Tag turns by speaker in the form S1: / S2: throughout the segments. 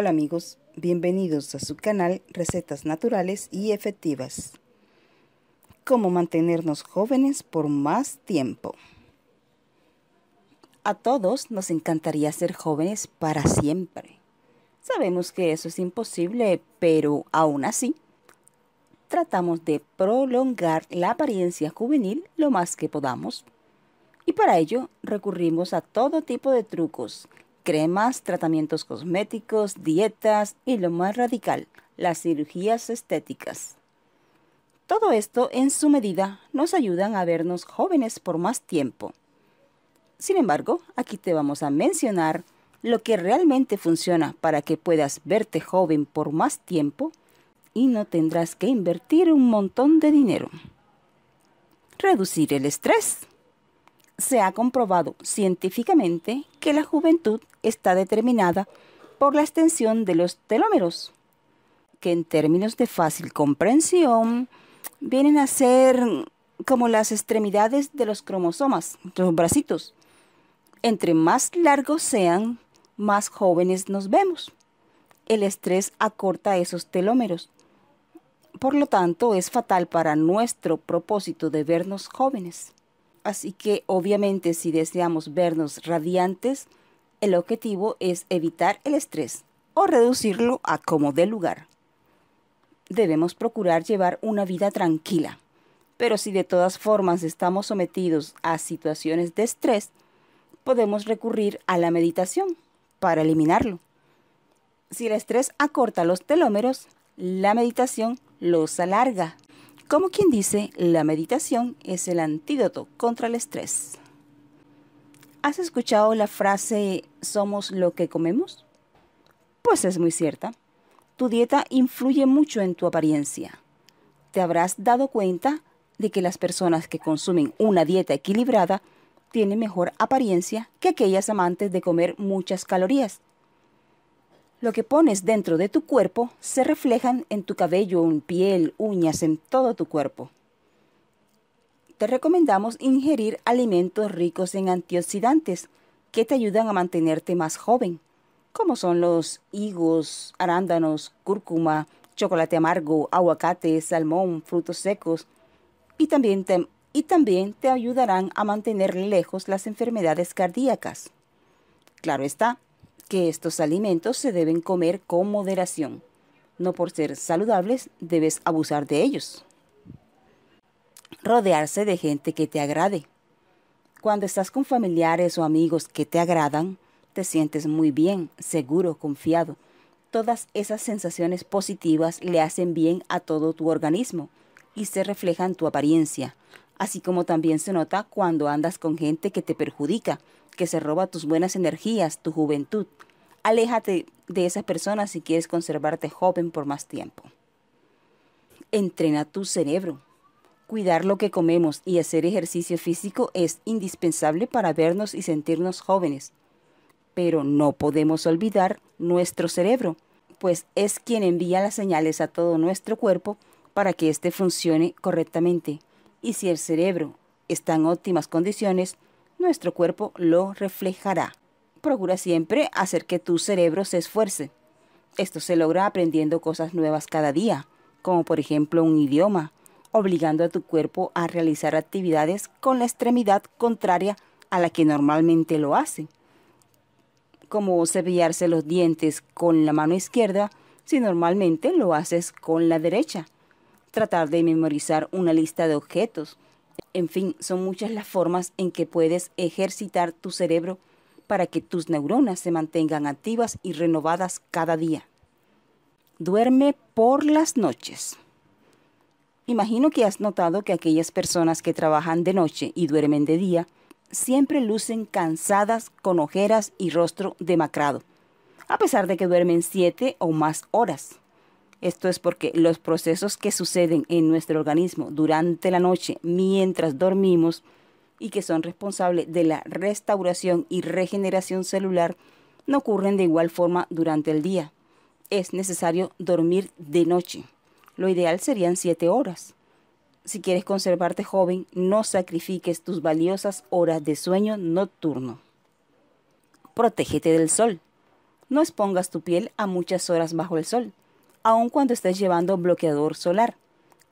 S1: Hola amigos, bienvenidos a su canal Recetas Naturales y Efectivas. Cómo mantenernos jóvenes por más tiempo. A todos nos encantaría ser jóvenes para siempre. Sabemos que eso es imposible, pero aún así, tratamos de prolongar la apariencia juvenil lo más que podamos. Y para ello recurrimos a todo tipo de trucos, cremas, tratamientos cosméticos, dietas y lo más radical, las cirugías estéticas. Todo esto, en su medida, nos ayudan a vernos jóvenes por más tiempo. Sin embargo, aquí te vamos a mencionar lo que realmente funciona para que puedas verte joven por más tiempo y no tendrás que invertir un montón de dinero. Reducir el estrés. Se ha comprobado científicamente la juventud está determinada por la extensión de los telómeros, que en términos de fácil comprensión vienen a ser como las extremidades de los cromosomas, los bracitos. Entre más largos sean, más jóvenes nos vemos. El estrés acorta esos telómeros. Por lo tanto, es fatal para nuestro propósito de vernos jóvenes. Así que obviamente si deseamos vernos radiantes, el objetivo es evitar el estrés o reducirlo a como de lugar. Debemos procurar llevar una vida tranquila, pero si de todas formas estamos sometidos a situaciones de estrés, podemos recurrir a la meditación para eliminarlo. Si el estrés acorta los telómeros, la meditación los alarga. Como quien dice, la meditación es el antídoto contra el estrés. ¿Has escuchado la frase somos lo que comemos? Pues es muy cierta. Tu dieta influye mucho en tu apariencia. Te habrás dado cuenta de que las personas que consumen una dieta equilibrada tienen mejor apariencia que aquellas amantes de comer muchas calorías lo que pones dentro de tu cuerpo se reflejan en tu cabello, en piel, uñas, en todo tu cuerpo. Te recomendamos ingerir alimentos ricos en antioxidantes que te ayudan a mantenerte más joven, como son los higos, arándanos, cúrcuma, chocolate amargo, aguacate, salmón, frutos secos, y también y también te ayudarán a mantener lejos las enfermedades cardíacas. Claro está, que estos alimentos se deben comer con moderación. No por ser saludables debes abusar de ellos. Rodearse de gente que te agrade. Cuando estás con familiares o amigos que te agradan, te sientes muy bien, seguro, confiado. Todas esas sensaciones positivas le hacen bien a todo tu organismo y se reflejan en tu apariencia, así como también se nota cuando andas con gente que te perjudica, que se roba tus buenas energías, tu juventud. Aléjate de esas personas si quieres conservarte joven por más tiempo. Entrena tu cerebro. Cuidar lo que comemos y hacer ejercicio físico es indispensable para vernos y sentirnos jóvenes. Pero no podemos olvidar nuestro cerebro, pues es quien envía las señales a todo nuestro cuerpo para que éste funcione correctamente. Y si el cerebro está en óptimas condiciones, nuestro cuerpo lo reflejará. Procura siempre hacer que tu cerebro se esfuerce. Esto se logra aprendiendo cosas nuevas cada día, como por ejemplo un idioma, obligando a tu cuerpo a realizar actividades con la extremidad contraria a la que normalmente lo hace, como cepillarse los dientes con la mano izquierda si normalmente lo haces con la derecha, tratar de memorizar una lista de objetos, en fin, son muchas las formas en que puedes ejercitar tu cerebro para que tus neuronas se mantengan activas y renovadas cada día. Duerme por las noches. Imagino que has notado que aquellas personas que trabajan de noche y duermen de día siempre lucen cansadas, con ojeras y rostro demacrado, a pesar de que duermen siete o más horas. Esto es porque los procesos que suceden en nuestro organismo durante la noche mientras dormimos y que son responsables de la restauración y regeneración celular no ocurren de igual forma durante el día. Es necesario dormir de noche. Lo ideal serían 7 horas. Si quieres conservarte joven, no sacrifiques tus valiosas horas de sueño nocturno. Protégete del sol. No expongas tu piel a muchas horas bajo el sol aun cuando estés llevando bloqueador solar.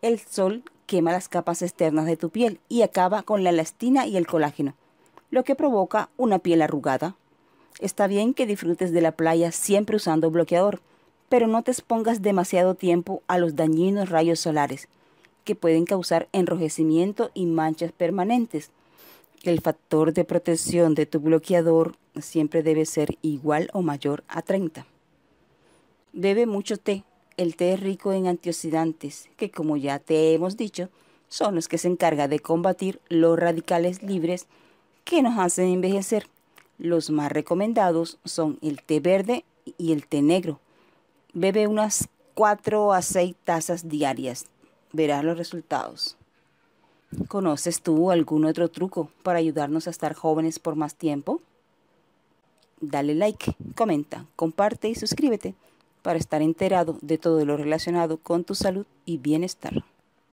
S1: El sol quema las capas externas de tu piel y acaba con la elastina y el colágeno, lo que provoca una piel arrugada. Está bien que disfrutes de la playa siempre usando bloqueador, pero no te expongas demasiado tiempo a los dañinos rayos solares, que pueden causar enrojecimiento y manchas permanentes. El factor de protección de tu bloqueador siempre debe ser igual o mayor a 30. Bebe mucho té, el té es rico en antioxidantes, que como ya te hemos dicho, son los que se encargan de combatir los radicales libres que nos hacen envejecer. Los más recomendados son el té verde y el té negro. Bebe unas 4 a 6 tazas diarias. Verás los resultados. ¿Conoces tú algún otro truco para ayudarnos a estar jóvenes por más tiempo? Dale like, comenta, comparte y suscríbete para estar enterado de todo lo relacionado con tu salud y bienestar.